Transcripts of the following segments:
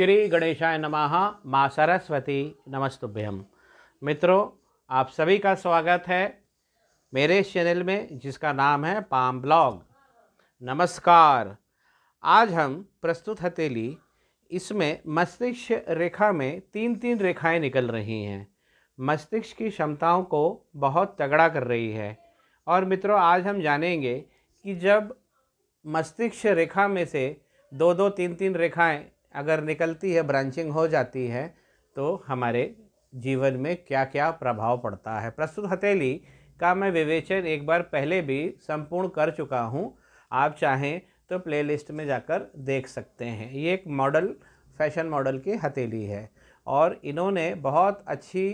श्री गणेशाय नमः माँ सरस्वती नमस्तुभ्यम मित्रों आप सभी का स्वागत है मेरे चैनल में जिसका नाम है पाम ब्लॉग नमस्कार आज हम प्रस्तुत हथेली इसमें मस्तिष्क रेखा में तीन तीन रेखाएं निकल रही हैं मस्तिष्क की क्षमताओं को बहुत तगड़ा कर रही है और मित्रों आज हम जानेंगे कि जब मस्तिष्क रेखा में से दो दो तीन तीन रेखाएं अगर निकलती है ब्रांचिंग हो जाती है तो हमारे जीवन में क्या क्या प्रभाव पड़ता है प्रस्तुत हथेली का मैं विवेचन एक बार पहले भी संपूर्ण कर चुका हूँ आप चाहें तो प्लेलिस्ट में जाकर देख सकते हैं ये एक मॉडल फैशन मॉडल की हथेली है और इन्होंने बहुत अच्छी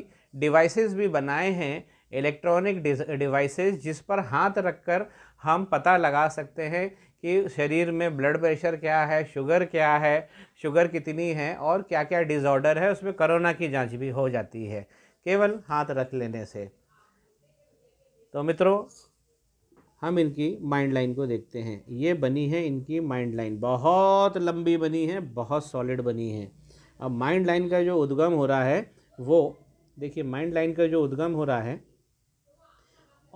डिवाइसेस भी बनाए हैं इलेक्ट्रॉनिक डिवाइसेस जिस पर हाथ रखकर हम पता लगा सकते हैं कि शरीर में ब्लड प्रेशर क्या है शुगर क्या है शुगर कितनी है और क्या क्या डिसऑर्डर है उसमें कोरोना की जांच भी हो जाती है केवल हाथ रख लेने से तो मित्रों हम इनकी माइंड लाइन को देखते हैं ये बनी है इनकी माइंड लाइन बहुत लंबी बनी है बहुत सॉलिड बनी है अब माइंड लाइन का जो उद्गम हो रहा है वो देखिए माइंड लाइन का जो उद्गम हो रहा है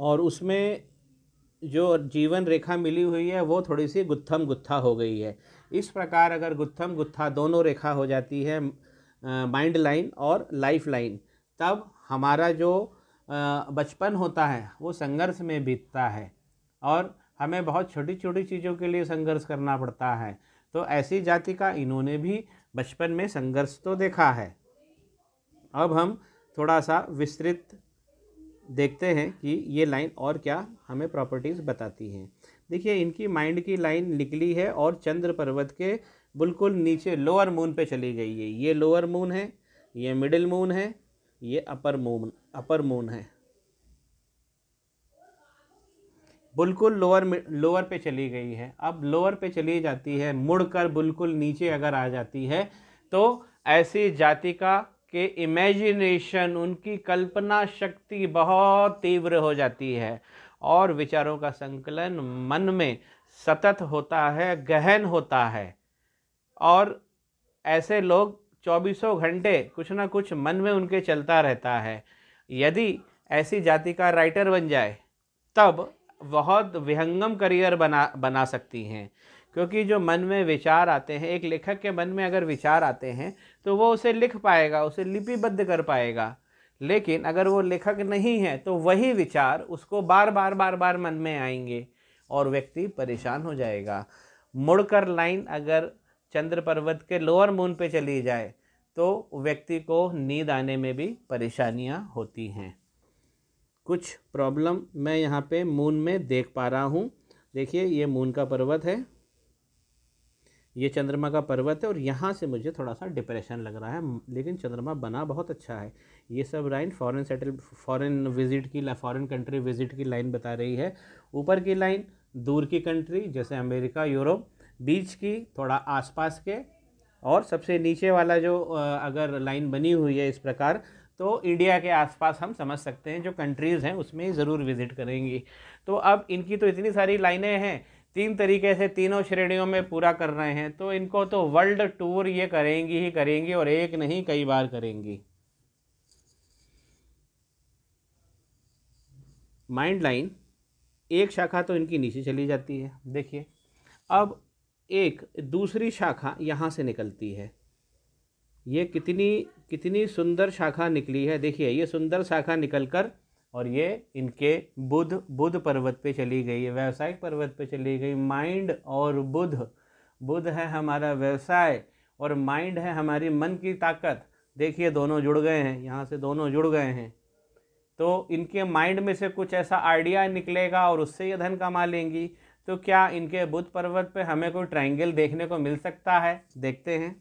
और उसमें जो जीवन रेखा मिली हुई है वो थोड़ी सी गुत्थम गुत्था हो गई है इस प्रकार अगर गुत्थम गुत्था दोनों रेखा हो जाती है माइंड लाइन और लाइफ लाइन तब हमारा जो बचपन होता है वो संघर्ष में बीतता है और हमें बहुत छोटी छोटी चीज़ों के लिए संघर्ष करना पड़ता है तो ऐसी जाति का इन्होंने भी बचपन में संघर्ष तो देखा है अब हम थोड़ा सा विस्तृत देखते हैं कि ये लाइन और क्या हमें प्रॉपर्टीज़ बताती हैं देखिए इनकी माइंड की लाइन निकली है और चंद्र पर्वत के बिल्कुल नीचे लोअर मून पे चली गई है ये लोअर मून है ये मिडिल मून है ये अपर मून अपर मून है बिल्कुल लोअर लोअर पे चली गई है अब लोअर पे चली जाती है मुड़कर बिल्कुल नीचे अगर आ जाती है तो ऐसी जाति का के इमेजिनेशन उनकी कल्पना शक्ति बहुत तीव्र हो जाती है और विचारों का संकलन मन में सतत होता है गहन होता है और ऐसे लोग चौबीसों घंटे कुछ ना कुछ मन में उनके चलता रहता है यदि ऐसी जाति का राइटर बन जाए तब बहुत विहंगम करियर बना बना सकती हैं क्योंकि जो मन में विचार आते हैं एक लेखक के मन में अगर विचार आते हैं तो वो उसे लिख पाएगा उसे लिपिबद्ध कर पाएगा लेकिन अगर वो लेखक नहीं है तो वही विचार उसको बार बार बार बार मन में आएंगे और व्यक्ति परेशान हो जाएगा मुड़कर लाइन अगर चंद्र पर्वत के लोअर मून पे चली जाए तो व्यक्ति को नींद आने में भी परेशानियां होती हैं कुछ प्रॉब्लम मैं यहाँ पे मून में देख पा रहा हूँ देखिए ये मून का पर्वत है ये चंद्रमा का पर्वत है और यहाँ से मुझे थोड़ा सा डिप्रेशन लग रहा है लेकिन चंद्रमा बना बहुत अच्छा है ये सब line foreign settle foreign visit की फॉरेन कंट्री विजिट की लाइन बता रही है ऊपर की लाइन दूर की कंट्री जैसे अमेरिका यूरोप बीच की थोड़ा आसपास के और सबसे नीचे वाला जो अगर लाइन बनी हुई है इस प्रकार तो इंडिया के आसपास हम समझ सकते हैं जो कंट्रीज़ हैं उसमें ज़रूर विज़िट करेंगी तो अब इनकी तो इतनी सारी लाइनें हैं तीन तरीके से तीनों श्रेणियों में पूरा कर रहे हैं तो इनको तो वर्ल्ड टूर ये करेंगी ही करेंगी और एक नहीं कई बार करेंगी माइंड लाइन एक शाखा तो इनकी नीचे चली जाती है देखिए अब एक दूसरी शाखा यहाँ से निकलती है ये कितनी कितनी सुंदर शाखा निकली है देखिए ये सुंदर शाखा निकल कर और ये इनके बुध बुध पर्वत पे चली गई है व्यावसायिक पर्वत पे चली गई माइंड और बुध बुध है हमारा व्यवसाय और माइंड है हमारी मन की ताकत देखिए दोनों जुड़ गए हैं यहाँ से दोनों जुड़ गए हैं तो इनके माइंड में से कुछ ऐसा आइडिया निकलेगा और उससे ये धन कमा लेंगी तो क्या इनके बुध पर्वत पे हमें कोई ट्रायंगल देखने को मिल सकता है देखते हैं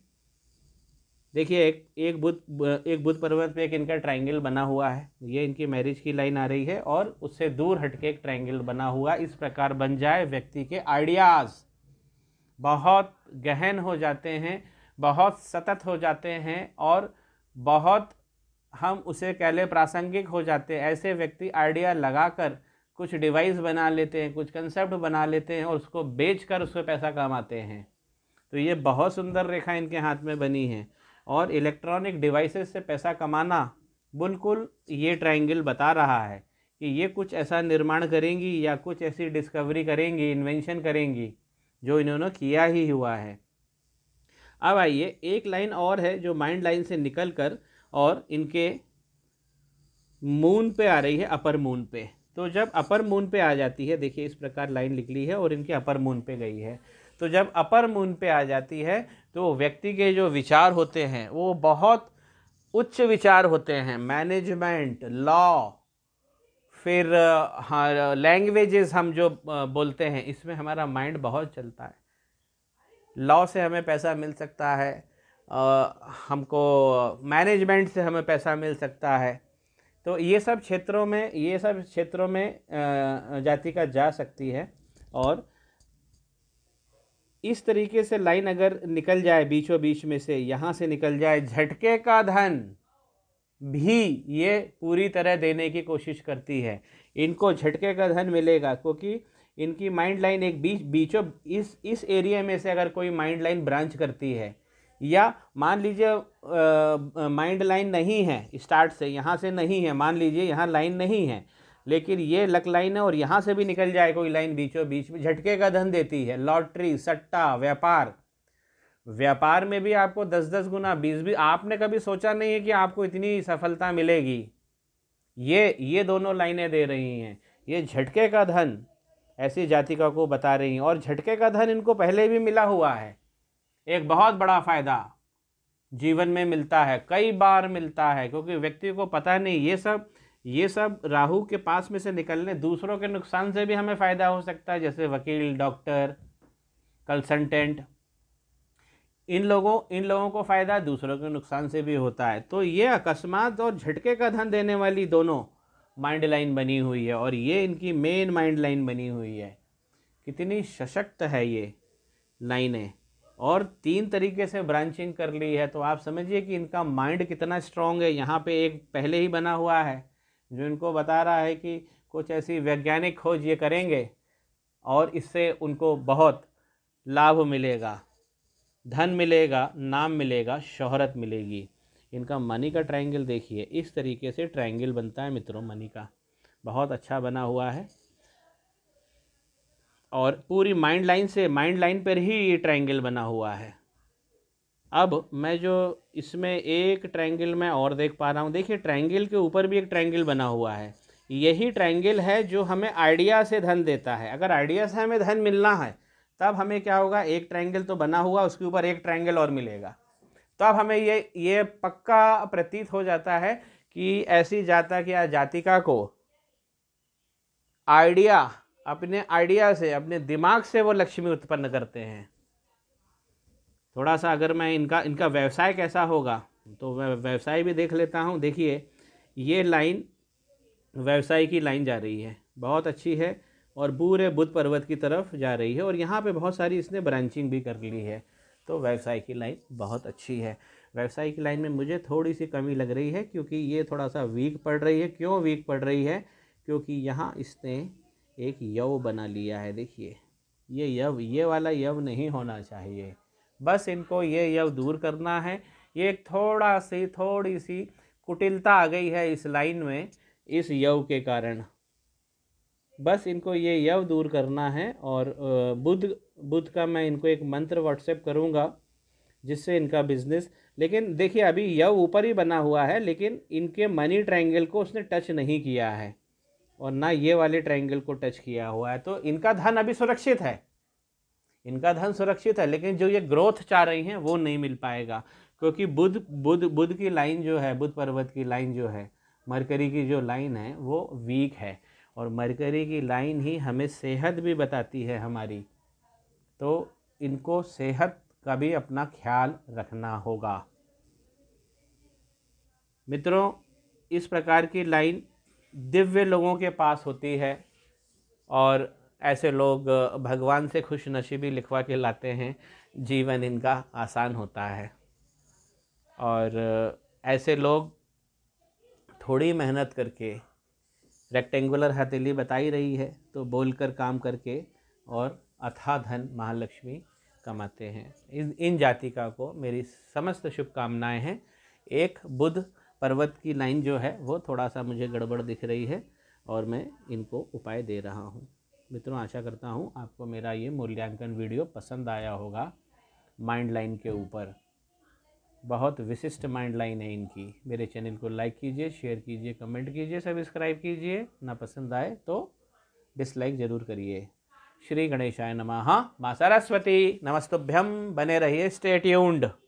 देखिए एक एक बुद्ध एक बुद्ध पर्वत पे एक इनका ट्रायंगल बना हुआ है ये इनकी मैरिज की लाइन आ रही है और उससे दूर हटके एक ट्रायंगल बना हुआ इस प्रकार बन जाए व्यक्ति के आइडियाज़ बहुत गहन हो जाते हैं बहुत सतत हो जाते हैं और बहुत हम उसे कह लें प्रासंगिक हो जाते हैं ऐसे व्यक्ति आइडिया कर कुछ डिवाइस बना लेते हैं कुछ कंसेप्ट बना लेते हैं और उसको बेच कर उसको पैसा कमाते हैं तो ये बहुत सुंदर रेखा इनके हाथ में बनी है और इलेक्ट्रॉनिक डिवाइसेस से पैसा कमाना बिल्कुल ये ट्रायंगल बता रहा है कि ये कुछ ऐसा निर्माण करेंगी या कुछ ऐसी डिस्कवरी करेंगी इन्वेंशन करेंगी जो इन्होंने किया ही हुआ है अब आइए एक लाइन और है जो माइंड लाइन से निकल कर और इनके मून पे आ रही है अपर मून पे तो जब अपर मून पे आ जाती है देखिए इस प्रकार लाइन निकली है और इनके अपर मून पे गई है तो जब अपर मून पे आ जाती है तो व्यक्ति के जो विचार होते हैं वो बहुत उच्च विचार होते हैं मैनेजमेंट लॉ फिर हाँ लैंग्वेजेस हम जो बोलते हैं इसमें हमारा माइंड बहुत चलता है लॉ से हमें पैसा मिल सकता है हमको मैनेजमेंट से हमें पैसा मिल सकता है तो ये सब क्षेत्रों में ये सब क्षेत्रों में जाति का जा सकती है और इस तरीके से लाइन अगर निकल जाए बीचों बीच में से यहाँ से निकल जाए झटके का धन भी ये पूरी तरह देने की कोशिश करती है इनको झटके का धन मिलेगा क्योंकि इनकी माइंड लाइन एक बीच बीचों इस इस एरिया में से अगर कोई माइंड लाइन ब्रांच करती है या मान लीजिए माइंड लाइन नहीं है स्टार्ट से यहाँ से नहीं है मान लीजिए यहाँ लाइन नहीं है लेकिन ये लक लाइन है और यहाँ से भी निकल जाए कोई लाइन बीचों बीच में झटके का धन देती है लॉटरी सट्टा व्यापार व्यापार में भी आपको दस दस गुना बीस बीस आपने कभी सोचा नहीं है कि आपको इतनी सफलता मिलेगी ये ये दोनों लाइनें दे रही हैं ये झटके का धन ऐसी जातिका को बता रही हैं और झटके का धन इनको पहले भी मिला हुआ है एक बहुत बड़ा फ़ायदा जीवन में मिलता है कई बार मिलता है क्योंकि व्यक्ति को पता नहीं ये सब ये सब राहु के पास में से निकलने दूसरों के नुकसान से भी हमें फ़ायदा हो सकता है जैसे वकील डॉक्टर कंसल्टेंट इन लोगों इन लोगों को फ़ायदा दूसरों के नुकसान से भी होता है तो ये अकस्मात और झटके का धन देने वाली दोनों माइंड लाइन बनी हुई है और ये इनकी मेन माइंड लाइन बनी हुई है कितनी सशक्त है ये लाइनें और तीन तरीके से ब्रांचिंग कर ली है तो आप समझिए कि इनका माइंड कितना स्ट्रॉन्ग है यहाँ पे एक पहले ही बना हुआ है जो इनको बता रहा है कि कुछ ऐसी वैज्ञानिक खोज ये करेंगे और इससे उनको बहुत लाभ मिलेगा धन मिलेगा नाम मिलेगा शोहरत मिलेगी इनका मनी का ट्रायंगल देखिए इस तरीके से ट्रायंगल बनता है मित्रों मनी का बहुत अच्छा बना हुआ है और पूरी माइंड लाइन से माइंड लाइन पर ही ये ट्रायंगल बना हुआ है अब मैं जो इसमें एक ट्रायंगल मैं और देख पा रहा हूँ देखिए ट्रायंगल के ऊपर भी एक ट्रायंगल बना हुआ है यही ट्रायंगल है जो हमें आइडिया से धन देता है अगर आइडिया से हमें धन मिलना है तब हमें क्या होगा एक ट्रायंगल तो बना हुआ उसके ऊपर एक ट्रायंगल और मिलेगा तो अब हमें ये ये पक्का प्रतीत हो जाता है कि ऐसी जाता क्या जातिका को आइडिया अपने आइडिया से अपने दिमाग से वो लक्ष्मी उत्पन्न करते हैं थोड़ा सा अगर मैं इनका इनका व्यवसाय कैसा होगा तो व्यवसाय भी देख लेता हूँ देखिए ये लाइन व्यवसाय की लाइन जा रही है बहुत अच्छी है और पूरे बुद्ध पर्वत की तरफ जा रही है और यहाँ पे बहुत सारी इसने ब्रांचिंग भी कर ली है तो व्यवसाय की लाइन बहुत अच्छी है व्यवसाय की लाइन में मुझे थोड़ी सी कमी लग रही है क्योंकि ये थोड़ा सा वीक पड़ रही है क्यों वीक पड़ रही है क्योंकि यहाँ इसने एक यव बना लिया है देखिए ये यव ये वाला यव नहीं होना चाहिए बस इनको ये यव दूर करना है ये थोड़ा सी थोड़ी सी कुटिलता आ गई है इस लाइन में इस यव के कारण बस इनको ये यव दूर करना है और बुद्ध बुद्ध का मैं इनको एक मंत्र व्हाट्सएप करूँगा जिससे इनका बिजनेस लेकिन देखिए अभी यव ऊपर ही बना हुआ है लेकिन इनके मनी ट्रायंगल को उसने टच नहीं किया है और ना ये वाले ट्रायंगल को टच किया हुआ है तो इनका धन अभी सुरक्षित है इनका धन सुरक्षित है लेकिन जो ये ग्रोथ चाह रही हैं वो नहीं मिल पाएगा क्योंकि बुध बुध बुध की लाइन जो है बुध पर्वत की लाइन जो है मरकरी की जो लाइन है वो वीक है और मरकरी की लाइन ही हमें सेहत भी बताती है हमारी तो इनको सेहत का भी अपना ख्याल रखना होगा मित्रों इस प्रकार की लाइन दिव्य लोगों के पास होती है और ऐसे लोग भगवान से खुश नशीबी लिखवा के लाते हैं जीवन इनका आसान होता है और ऐसे लोग थोड़ी मेहनत करके रेक्टेंगुलर हथेली बताई रही है तो बोलकर काम करके और अथा धन महालक्ष्मी कमाते हैं इन इन जातिका को मेरी समस्त शुभकामनाएं हैं एक बुध पर्वत की लाइन जो है वो थोड़ा सा मुझे गड़बड़ दिख रही है और मैं इनको उपाय दे रहा हूँ मित्रों आशा करता हूँ आपको मेरा ये मूल्यांकन वीडियो पसंद आया होगा माइंड लाइन के ऊपर बहुत विशिष्ट माइंड लाइन है इनकी मेरे चैनल को लाइक कीजिए शेयर कीजिए कमेंट कीजिए सब्सक्राइब कीजिए ना पसंद आए तो डिसलाइक ज़रूर करिए श्री गणेशाय नमः माँ सरस्वती नमस्तुभ्यम बने रहिए स्टे